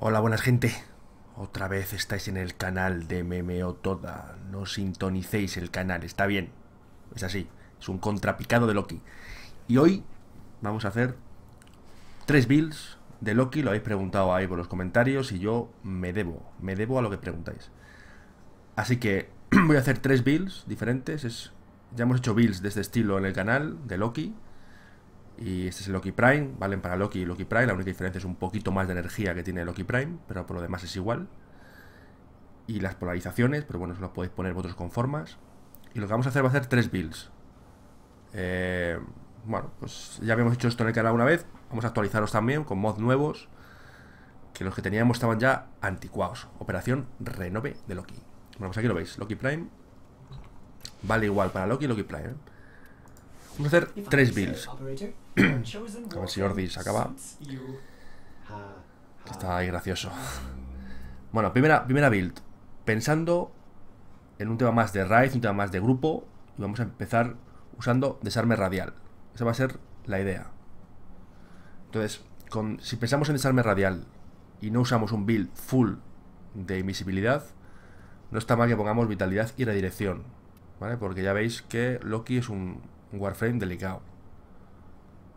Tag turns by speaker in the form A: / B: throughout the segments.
A: Hola, buenas gente. Otra vez estáis en el canal de Memeo Toda. No sintonicéis el canal, está bien. Es así. Es un contrapicado de Loki. Y hoy vamos a hacer tres builds de Loki. Lo habéis preguntado ahí por los comentarios y yo me debo. Me debo a lo que preguntáis. Así que voy a hacer tres builds diferentes. Es, ya hemos hecho builds de este estilo en el canal de Loki. Y este es el Loki Prime, valen para Loki y Loki Prime, la única diferencia es un poquito más de energía que tiene Loki Prime, pero por lo demás es igual. Y las polarizaciones, pero pues bueno, eso lo podéis poner vosotros con formas. Y lo que vamos a hacer va a ser tres builds. Eh, bueno, pues ya habíamos hecho esto en el canal una vez, vamos a actualizaros también con mods nuevos, que los que teníamos estaban ya anticuados. Operación Renove de Loki. Bueno, pues aquí lo veis, Loki Prime, vale igual para Loki y Loki Prime. ¿eh? Vamos a hacer tres builds. a ver si Ordis acaba. está ahí gracioso. Bueno, primera, primera build. Pensando en un tema más de raid un tema más de grupo. Y vamos a empezar usando desarme radial. Esa va a ser la idea. Entonces, si pensamos en desarme radial y no usamos un build full de invisibilidad, no está mal que pongamos vitalidad y redirección. ¿Vale? Porque ya veis que Loki es un Warframe delicado.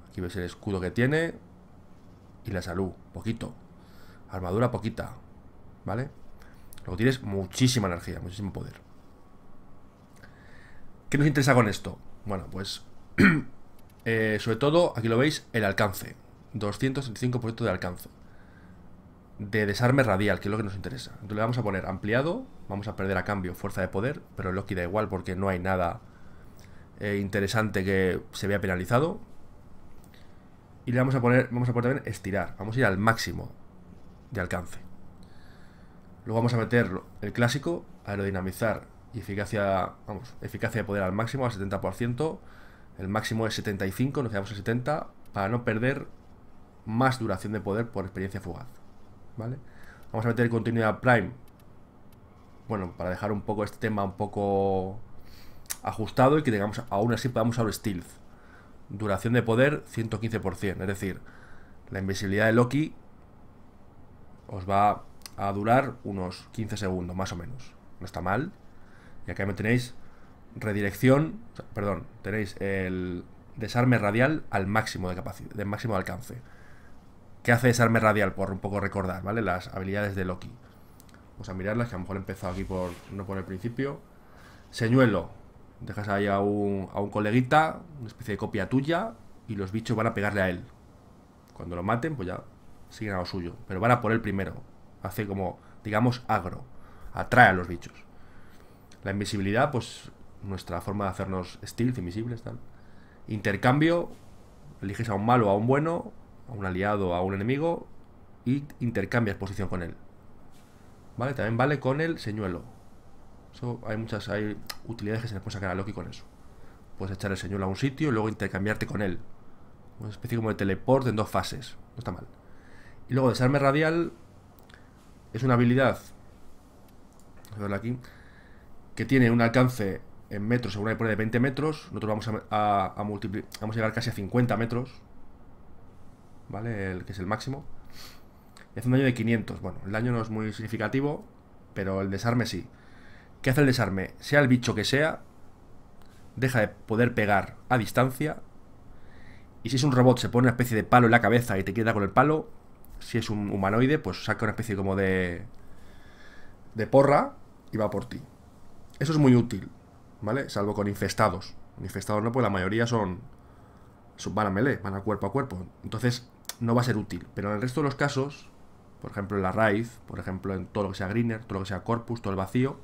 A: Aquí ves el escudo que tiene. Y la salud, poquito. Armadura poquita. ¿Vale? Luego tienes muchísima energía, muchísimo poder. ¿Qué nos interesa con esto? Bueno, pues... Eh, sobre todo, aquí lo veis, el alcance. 235% de alcance. De desarme radial, que es lo que nos interesa. Entonces le vamos a poner ampliado. Vamos a perder a cambio fuerza de poder. Pero Loki da igual porque no hay nada eh, interesante que se vea penalizado. Y le vamos a poner, vamos a poner también estirar. Vamos a ir al máximo de alcance. Luego vamos a meter el clásico, aerodinamizar eficacia, vamos, eficacia de poder al máximo, al 70%. El máximo es 75, nos quedamos en 70 para no perder más duración de poder por experiencia fugaz. ¿Vale? Vamos a meter continuidad prime. Bueno, para dejar un poco este tema un poco ajustado y que tengamos aún así podamos usar Stealth. Duración de poder 115%, es decir, la invisibilidad de Loki os va a durar unos 15 segundos, más o menos. No está mal. Y acá me tenéis redirección, perdón, tenéis el desarme radial al máximo de capacidad, de máximo alcance. ¿Qué hace desarme radial? Por un poco recordar, ¿vale? Las habilidades de Loki. Vamos a mirarlas, que a lo mejor he empezado aquí por no por el principio. Señuelo, Dejas ahí a un, a un coleguita, una especie de copia tuya, y los bichos van a pegarle a él. Cuando lo maten, pues ya siguen a lo suyo. Pero van a por él primero. Hace como, digamos, agro. Atrae a los bichos. La invisibilidad, pues nuestra forma de hacernos stealth, invisibles, tal. Intercambio, eliges a un malo, a un bueno, a un aliado, a un enemigo, y intercambias posición con él. ¿Vale? También vale con el señuelo hay muchas hay utilidades que se les puede sacar a Loki con eso. Puedes echar el señuelo a un sitio y luego intercambiarte con él. Una especie como de teleport en dos fases. No está mal. Y luego desarme radial es una habilidad. Vamos a aquí. Que tiene un alcance en metros, según ahí de 20 metros. Nosotros vamos a, Vamos a llegar casi a 50 metros. ¿Vale? El que es el máximo. Y hace un daño de 500. Bueno, el daño no es muy significativo. Pero el desarme sí. ¿Qué hace el desarme, sea el bicho que sea, deja de poder pegar a distancia. Y si es un robot, se pone una especie de palo en la cabeza y te queda con el palo. Si es un humanoide, pues saca una especie como de. de porra y va por ti. Eso es muy útil, ¿vale? Salvo con infestados. Infestados no, pues la mayoría son. son van a melee, van a cuerpo a cuerpo. Entonces, no va a ser útil. Pero en el resto de los casos, por ejemplo en la raíz, por ejemplo en todo lo que sea Greener, todo lo que sea Corpus, todo el vacío,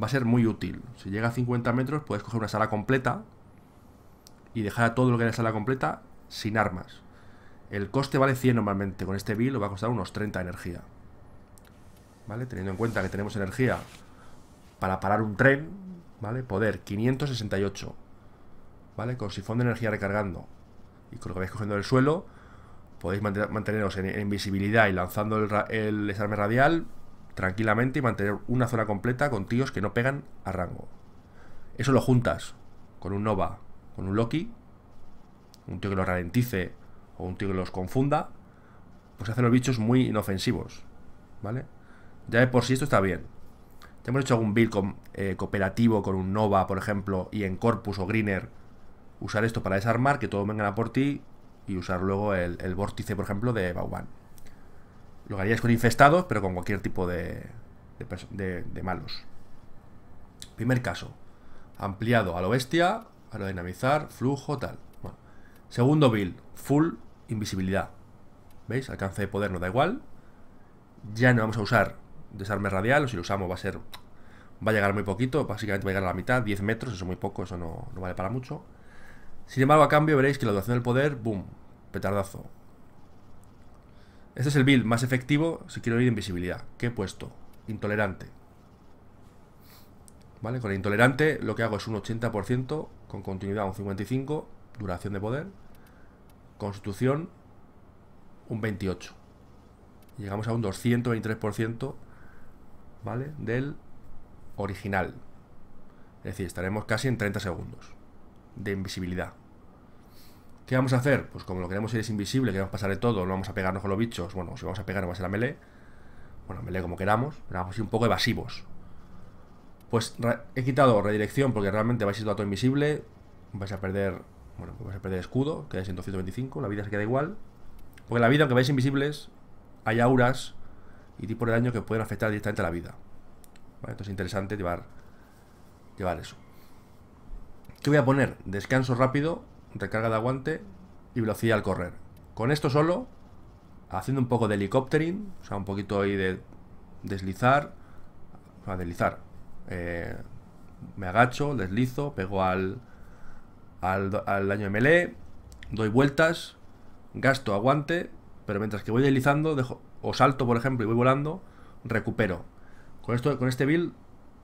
A: va a ser muy útil. Si llega a 50 metros, puedes coger una sala completa y dejar a todo lo que es la sala completa sin armas. El coste vale 100 normalmente. Con este build lo va a costar unos 30 energía. ¿Vale? Teniendo en cuenta que tenemos energía para parar un tren, ¿vale? Poder 568. ¿Vale? Con sifón de energía recargando. Y con lo que vais cogiendo del suelo, podéis manteneros en visibilidad y lanzando el, desarme el radial tranquilamente y mantener una zona completa con tíos que no pegan a rango. Eso lo juntas con un Nova, con un Loki, un tío que los ralentice o un tío que los confunda, pues hacen los bichos muy inofensivos, ¿vale? Ya de por sí esto está bien. Ya hemos hecho algún build eh, cooperativo con un Nova, por ejemplo, y en Corpus o Greener, usar esto para desarmar, que todos vengan a por ti, y usar luego el, el vórtice, por ejemplo, de Bauban. Lo con infestados, pero con cualquier tipo de, de, malos. Primer caso, ampliado a lo bestia, a lo dinamizar, flujo, tal. Segundo build, full invisibilidad. ¿Veis? Alcance de poder no da igual. Ya no vamos a usar desarme radial, o si lo usamos va a ser... Va a llegar muy poquito, básicamente va a llegar a la mitad, 10 metros, eso es muy poco, eso no, no vale para mucho. Sin embargo, a cambio veréis que la duración del poder, boom, petardazo. Este es el build más efectivo si quiero ir invisibilidad. ¿Qué he puesto? Intolerante. ¿Vale? Con el intolerante lo que hago es un 80%, con continuidad un 55%, duración de poder, constitución un 28%. Llegamos a un 223%, ¿vale? Del original. Es decir, estaremos casi en 30 segundos de invisibilidad. ¿Qué vamos a hacer? Pues como lo queremos ir es invisible, queremos pasar de todo, no vamos a pegarnos con los bichos. Bueno, si vamos a pegar no va a ser a melee. Bueno, a melee como queramos, pero vamos a ir un poco evasivos. Pues he quitado redirección porque realmente vais a ir todo invisible. Vais a perder. Bueno, pues vais a perder escudo, quedáis en 225, la vida se queda igual. Porque la vida, aunque vais invisibles, hay auras y tipos de daño que pueden afectar directamente a la vida. Vale, entonces es interesante llevar, llevar eso. ¿Qué voy a poner? Descanso rápido recarga de aguante y velocidad al correr. Con esto solo, haciendo un poco de helicóptering, o sea, un poquito ahí de deslizar, o sea, deslizar. Eh, me agacho, deslizo, pego al, al, al daño de doy vueltas, gasto aguante, pero mientras que voy deslizando, dejo, o salto, por ejemplo, y voy volando, recupero. Con, esto, con este build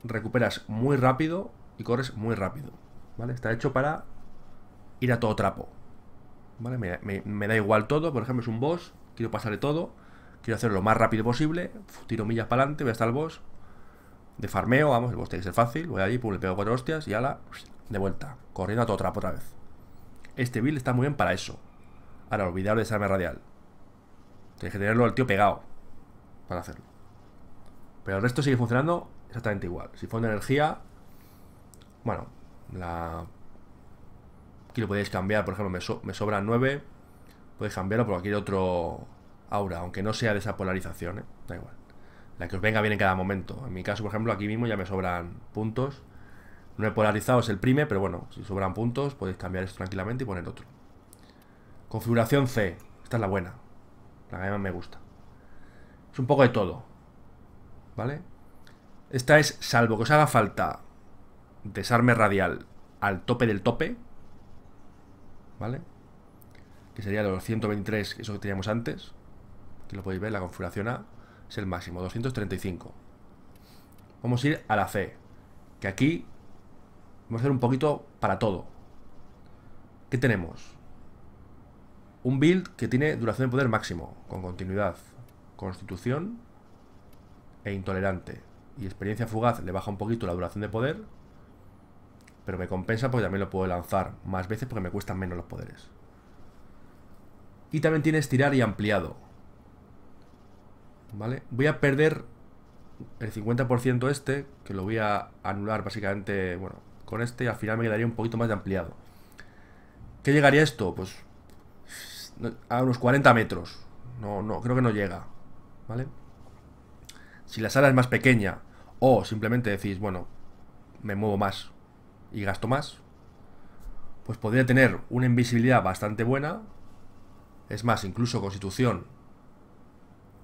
A: recuperas muy rápido y corres muy rápido. ¿vale? Está hecho para ir a todo trapo. ¿Vale? Me, da igual todo, por ejemplo, es un boss, quiero pasarle todo, quiero hacerlo lo más rápido posible, tiro millas para adelante, voy hasta el boss, de farmeo, vamos, el boss tiene que ser fácil, voy allí, pule le pego cuatro hostias y ala, de vuelta, corriendo a todo trapo otra vez. Este build está muy bien para eso. Ahora, olvidar de desarme radial. Tienes que tenerlo al tío pegado para hacerlo. Pero el resto sigue funcionando exactamente igual. Si fue una energía, bueno, la Aquí lo podéis cambiar, por ejemplo, me, sobran 9. Podéis cambiarlo por cualquier otro aura, aunque no sea de esa polarización, ¿eh? da igual. La que os venga bien en cada momento. En mi caso, por ejemplo, aquí mismo ya me sobran puntos. No he polarizado, es el prime, pero bueno, si sobran puntos podéis cambiar esto tranquilamente y poner otro. Configuración C. Esta es la buena. La que más me gusta. Es un poco de todo. ¿Vale? Esta es, salvo que os haga falta desarme radial al tope del tope, ¿vale? Que sería los 123, eso que teníamos antes, que lo podéis ver, la configuración A es el máximo, 235. Vamos a ir a la C, que aquí vamos a hacer un poquito para todo. ¿Qué tenemos? Un build que tiene duración de poder máximo, con continuidad, constitución e intolerante. Y experiencia fugaz le baja un poquito la duración de poder pero me compensa porque también lo puedo lanzar más veces porque me cuestan menos los poderes. Y también tiene estirar y ampliado. ¿Vale? Voy a perder el 50% este, que lo voy a anular básicamente, bueno, con este al final me quedaría un poquito más de ampliado. ¿Qué llegaría esto? Pues a unos 40 metros. No, no, creo que no llega. ¿Vale? Si la sala es más pequeña o simplemente decís, bueno, me muevo más, y gasto más, pues podría tener una invisibilidad bastante buena. Es más, incluso constitución.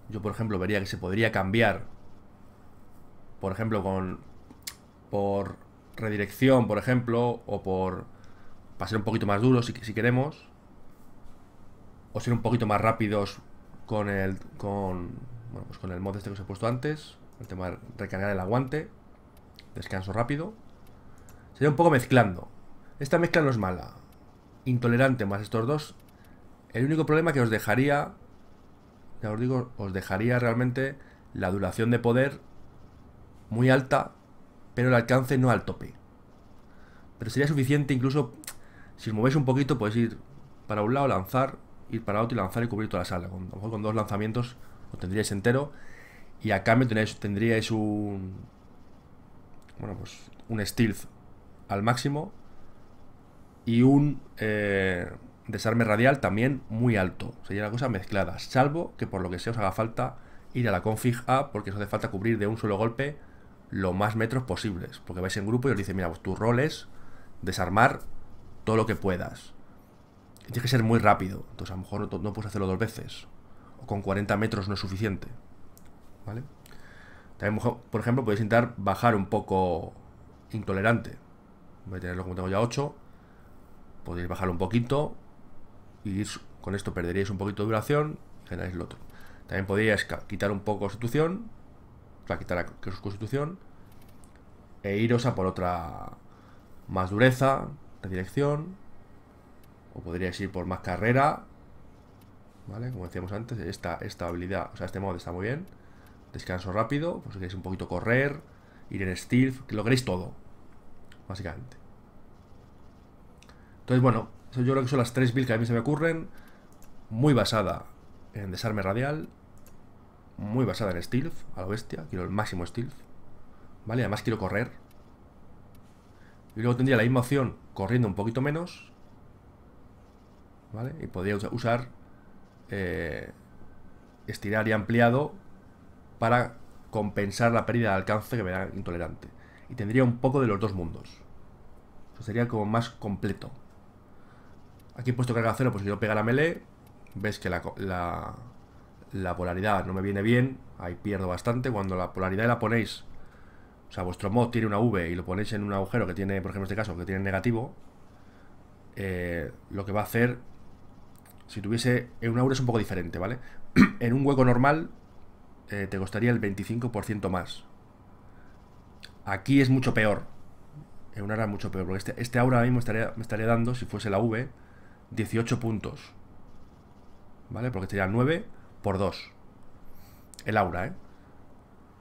A: Yo, por ejemplo, vería que se podría cambiar. Por ejemplo, con. Por redirección, por ejemplo. O por. Para ser un poquito más duros si, queremos. O ser un poquito más rápidos con el. Con. Bueno, pues con el mod este que os he puesto antes. El tema de recargar el aguante. Descanso rápido. Sería un poco mezclando. Esta mezcla no es mala. Intolerante más estos dos. El único problema que os dejaría, ya os digo, os dejaría realmente la duración de poder muy alta, pero el alcance no al tope. Pero sería suficiente incluso, si os movéis un poquito, podéis ir para un lado, lanzar, ir para otro y lanzar y cubrir toda la sala. Con, a lo mejor con dos lanzamientos lo tendríais entero y a cambio tendríais, tendríais un... Bueno, pues un stealth al máximo y un eh, desarme radial también muy alto. Sería una cosa mezclada, salvo que por lo que sea os haga falta ir a la config A porque os hace falta cubrir de un solo golpe lo más metros posibles. Porque vais en grupo y os dice, mira, pues tu rol es desarmar todo lo que puedas. Y tienes que ser muy rápido, entonces a lo mejor no, puedes hacerlo dos veces. O con 40 metros no es suficiente. ¿Vale? También, por ejemplo, podéis intentar bajar un poco intolerante voy a tenerlo como tengo ya 8, podéis bajarlo un poquito y con esto perderíais un poquito de duración y generáis el otro. También podríais quitar un poco constitución, o sea, quitar que es constitución, e iros a por otra más dureza de dirección, o podríais ir por más carrera, ¿vale? Como decíamos antes, esta, esta habilidad, o sea, este modo está muy bien. Descanso rápido, pues si queréis un poquito correr, ir en stealth, que lo queréis todo, básicamente. Entonces, bueno, yo creo que son las tres builds que a mí se me ocurren. Muy basada en desarme radial. Muy basada en stealth, a la bestia. Quiero el máximo stealth. ¿Vale? Además quiero correr. Y luego tendría la misma opción corriendo un poquito menos. ¿Vale? Y podría usar eh, estirar y ampliado para compensar la pérdida de alcance que me da intolerante y tendría un poco de los dos mundos. Eso pues sería como más completo. Aquí he puesto carga cero, pues si yo pega la melee, ves que la, polaridad no me viene bien, ahí pierdo bastante. Cuando la polaridad la ponéis, o sea, vuestro mod tiene una V y lo ponéis en un agujero que tiene, por ejemplo, en este caso, que tiene negativo, eh, lo que va a hacer, si tuviese, en un aura es un poco diferente, ¿vale? en un hueco normal eh, te costaría el 25% más, Aquí es mucho peor. En un era mucho peor. Porque este, este aura ahora mismo estaría, me estaría dando, si fuese la V, 18 puntos. ¿Vale? Porque sería 9 por 2. El aura, ¿eh?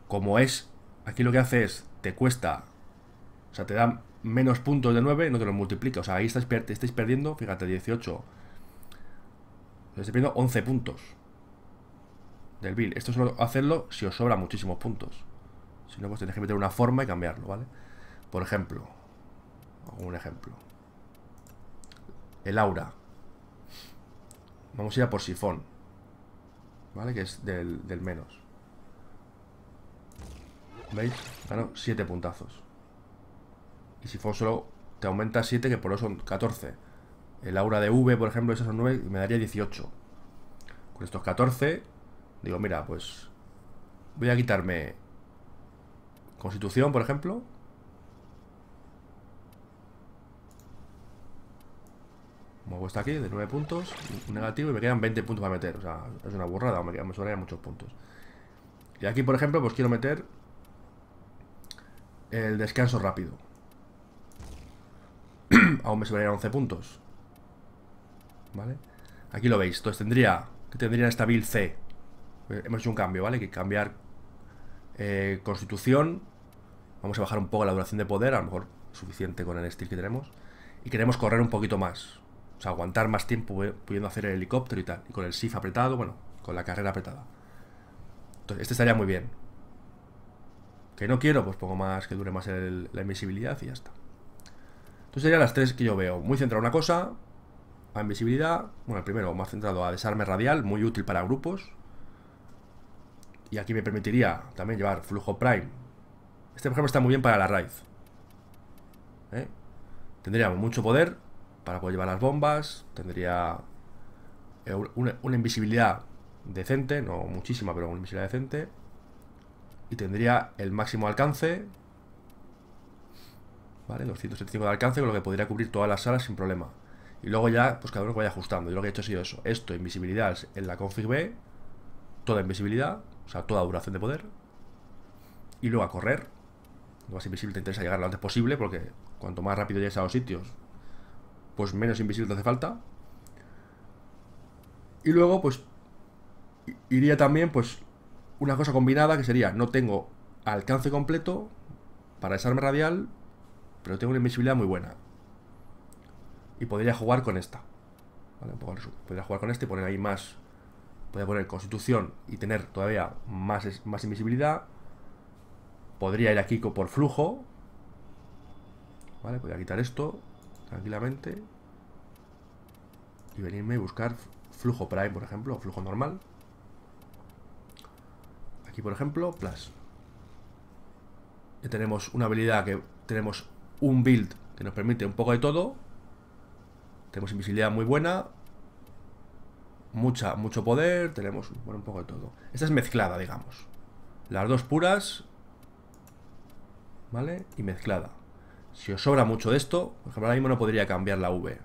A: Como es... Aquí lo que hace es... Te cuesta... O sea, te da menos puntos de 9 no te lo multiplica. O sea, ahí estáis, perdiendo, fíjate, 18. Estáis perdiendo 11 puntos del bill. Esto solo hacerlo si os sobra muchísimos puntos. Si no, pues tenéis que meter una forma y cambiarlo, ¿vale? Por ejemplo, un ejemplo. El aura. Vamos a ir a por sifón. ¿Vale? Que es del, del menos. ¿Veis? Gano 7 puntazos. Y sifón solo te aumenta 7, que por eso son 14. El aura de V, por ejemplo, esas son 9 y me daría 18. Con estos 14, digo, mira, pues voy a quitarme Constitución, por ejemplo. hago esta aquí, de 9 puntos, negativo, y me quedan 20 puntos para meter. O sea, es una burrada, me, quedan, me muchos puntos. Y aquí, por ejemplo, pues quiero meter el descanso rápido. Aún me sobrarían 11 puntos. ¿Vale? Aquí lo veis. Entonces tendría... que tendría esta build C? Hemos hecho un cambio, ¿vale? Que cambiar eh, constitución. Vamos a bajar un poco la duración de poder, a lo mejor suficiente con el steel que tenemos. Y queremos correr un poquito más. O sea, aguantar más tiempo pudiendo hacer el helicóptero y tal. Y con el SIF apretado, bueno, con la carrera apretada. Entonces, este estaría muy bien. Que no quiero, pues pongo más, que dure más la invisibilidad y ya está. Entonces serían las tres que yo veo. Muy centrado una cosa, a invisibilidad. Bueno, el primero, más centrado a desarme radial, muy útil para grupos. Y aquí me permitiría también llevar flujo prime. Este, por ejemplo, está muy bien para la raíz. ¿eh? Tendría Tendríamos mucho poder para poder llevar las bombas. Tendría eh, una, invisibilidad decente, no muchísima, pero una invisibilidad decente. Y tendría el máximo alcance. ¿Vale? 275 de alcance, con lo que podría cubrir todas las salas sin problema. Y luego ya, pues cada uno vaya ajustando. Yo lo que he hecho ha sido eso. Esto, invisibilidad en la config B. Toda invisibilidad o sea, toda duración de poder. Y luego a correr. Lo más invisible te interesa llegar lo antes posible, porque cuanto más rápido llegues a los sitios, pues menos invisible te hace falta. Y luego, pues, iría también, pues, una cosa combinada que sería, no tengo alcance completo para desarme radial, pero tengo una invisibilidad muy buena. Y podría jugar con esta. Podría jugar con este y poner ahí más Podría poner constitución y tener todavía más, más invisibilidad. Podría ir aquí por flujo. Vale, voy a quitar esto tranquilamente. Y venirme y buscar flujo prime, por ejemplo, o flujo normal. Aquí, por ejemplo, plus. Ya tenemos una habilidad que tenemos un build que nos permite un poco de todo. Tenemos invisibilidad muy buena, mucha, mucho poder, tenemos bueno, un poco de todo. Esta es mezclada, digamos. Las dos puras, ¿vale? Y mezclada. Si os sobra mucho de esto, por ejemplo, ahora mismo no podría cambiar la V.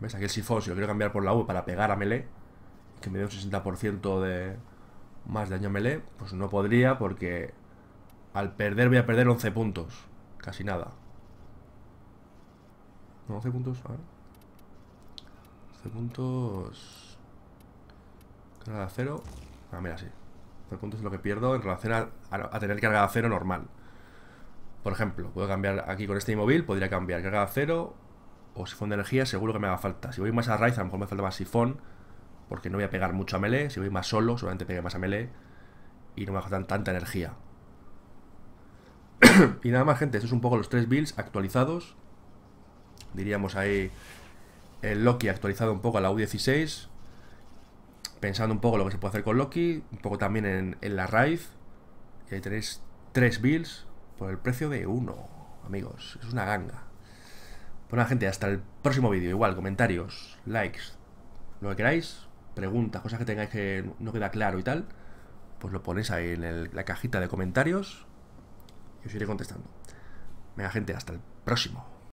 A: ¿Ves? Aquí el sifón, si lo quiero cambiar por la V para pegar a melee, que me dé un 60% de más daño melee, pues no podría porque al perder voy a perder 11 puntos. Casi nada. ¿11 puntos? A 12 puntos... Carga de acero... Ah, mira, sí. puntos es lo que pierdo en relación a, tener carga de acero normal. Por ejemplo, puedo cambiar aquí con este inmóvil, podría cambiar carga de acero o sifón de energía, seguro que me haga falta. Si voy más a raíz, a lo mejor me falta más sifón, porque no voy a pegar mucho a melee. Si voy más solo, solamente pegue más a melee y no me faltan tanta energía. y nada más, gente, estos son un poco los tres builds actualizados. Diríamos ahí el Loki actualizado un poco a la U16, pensando un poco lo que se puede hacer con Loki, un poco también en, la Raid Y ahí tenéis tres bills por el precio de uno, amigos. Es una ganga. Bueno, pues gente, hasta el próximo vídeo. Igual, comentarios, likes, lo que queráis, preguntas, cosas que tengáis que no queda claro y tal, pues lo ponéis ahí en la cajita de comentarios y os iré contestando. Venga, gente, hasta el próximo.